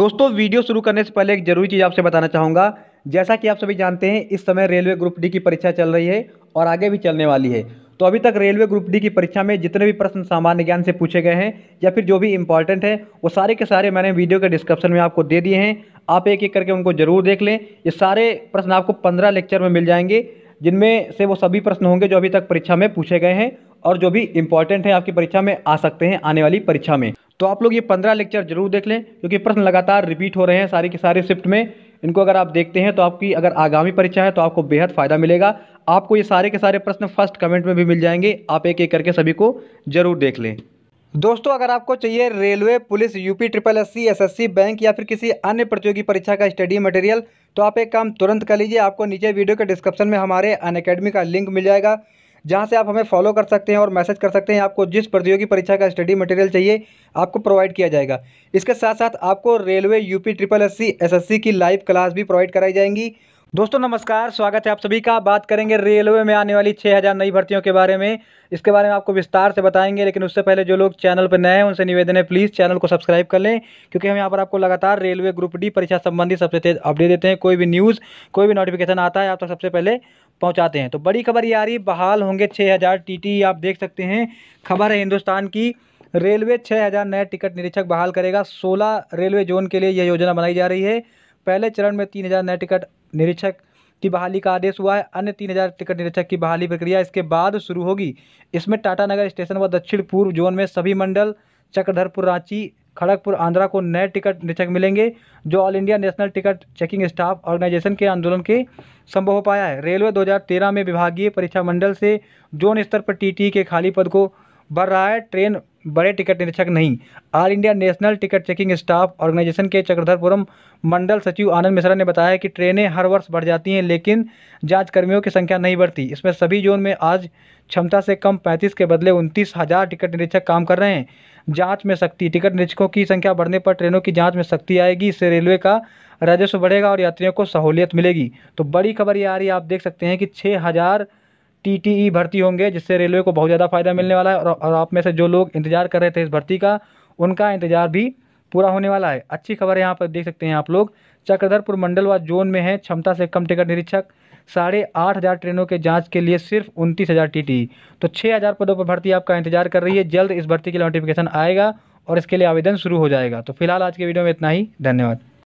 दोस्तों वीडियो शुरू करने से पहले एक जरूरी चीज़ आपसे बताना चाहूँगा जैसा कि आप सभी जानते हैं इस समय रेलवे ग्रुप डी की परीक्षा चल रही है और आगे भी चलने वाली है तो अभी तक रेलवे ग्रुप डी की परीक्षा में जितने भी प्रश्न सामान्य ज्ञान से पूछे गए हैं या फिर जो भी इंपॉर्टेंट है वो सारे के सारे मैंने वीडियो के डिस्क्रिप्शन में आपको दे दिए हैं आप एक एक करके उनको जरूर देख लें ये सारे प्रश्न आपको पंद्रह लेक्चर में मिल जाएंगे जिनमें से वो सभी प्रश्न होंगे जो अभी तक परीक्षा में पूछे गए हैं और जो भी इंपॉर्टेंट हैं आपकी परीक्षा में आ सकते हैं आने वाली परीक्षा में तो आप लोग ये पंद्रह लेक्चर जरूर देख लें क्योंकि प्रश्न लगातार रिपीट हो रहे हैं सारे के सारे शिफ्ट में इनको अगर आप देखते हैं तो आपकी अगर आगामी परीक्षा है तो आपको बेहद फ़ायदा मिलेगा आपको ये सारे के सारे प्रश्न फर्स्ट कमेंट में भी मिल जाएंगे आप एक एक करके सभी को ज़रूर देख लें दोस्तों अगर आपको चाहिए railway police UP triple S C S S C bank या फिर किसी अन्य प्रतियोगी परीक्षा का स्टडी मटेरियल तो आप एक काम तुरंत कर लीजिए आपको नीचे वीडियो के डिस्क्रिप्शन में हमारे अन का लिंक मिल जाएगा जहाँ से आप हमें फॉलो कर सकते हैं और मैसेज कर सकते हैं आपको जिस प्रतियोगी परीक्षा का स्टडी मटेरियल चाहिए आपको प्रोवाइड किया जाएगा इसके साथ साथ आपको railway UP triple S C की लाइव क्लास भी प्रोवाइड कराई जाएंगी दोस्तों नमस्कार स्वागत है आप सभी का बात करेंगे रेलवे में आने वाली 6000 नई भर्तियों के बारे में इसके बारे में आपको विस्तार से बताएंगे लेकिन उससे पहले जो लोग चैनल पर नए हैं उनसे निवेदन है प्लीज़ चैनल को सब्सक्राइब कर लें क्योंकि हम यहाँ पर आपको लगातार रेलवे ग्रुप डी परीक्षा संबंधी सबसे तेज अपडेट देते हैं कोई भी न्यूज़ कोई भी नोटिफिकेशन आता है आप तो सबसे पहले पहुंचाते हैं तो बड़ी खबर ये आ रही है बहाल होंगे छः हज़ार टी आप देख सकते हैं खबर है हिंदुस्तान की रेलवे छः हज़ार नए टिकट निरीक्षक बहाल करेगा सोलह रेलवे जोन के लिए यह योजना बनाई जा रही है पहले चरण में तीन हज़ार नए टिकट निरीक्षक की बहाली का आदेश हुआ है अन्य तीन हज़ार टिकट निरीक्षक की बहाली प्रक्रिया इसके बाद शुरू होगी इसमें टाटानगर स्टेशन व दक्षिण पूर्व जोन में सभी मंडल चक्रधरपुर रांची खड़गपुर आंध्रा को नए टिकट निरीक्षक मिलेंगे जो all India national ticket checking staff organization के आंदोलन के संभव हो पाया है रेलवे 2013 में विभागीय परीक्षा मंडल से जोन स्तर पर टीटी e के खाली पद को भर रहा है ट्रेन बड़े टिकट निरीक्षक नहीं all India national ticket checking staff organization के चक्रधरपुरम मंडल सचिव आनंद मिश्रा ने बताया कि ट्रेनें हर वर्ष बढ़ जाती हैं लेकिन जांच कर्मियों की संख्या नहीं बढ़ती इसमें सभी जोन में आज क्षमता से कम 35 के बदले उनतीस हज़ार टिकट निरीक्षक काम कर रहे हैं जाँच में सख्ती टिकट निरीक्षकों की संख्या बढ़ने पर ट्रेनों की जाँच में सख्ती आएगी इससे रेलवे का राजस्व बढ़ेगा और यात्रियों को सहूलियत मिलेगी तो बड़ी खबर ये आ रही है आप देख सकते हैं कि छः हज़ार टी भर्ती होंगे जिससे रेलवे को बहुत ज़्यादा फ़ायदा मिलने वाला है और आप में से जो लोग इंतज़ार कर रहे थे इस भर्ती का उनका इंतज़ार भी पूरा होने वाला है अच्छी खबर यहाँ पर देख सकते हैं आप लोग चक्रधरपुर मंडल व जोन में है क्षमता से कम टिकट निरीक्षक साढ़े आठ हज़ार ट्रेनों के जांच के लिए सिर्फ उनतीस हज़ार टी तो छः हज़ार पदों पर भर्ती आपका इंतजार कर रही है जल्द इस भर्ती के लिए नोटिफिकेशन आएगा और इसके लिए आवेदन शुरू हो जाएगा तो फिलहाल आज के वीडियो में इतना ही धन्यवाद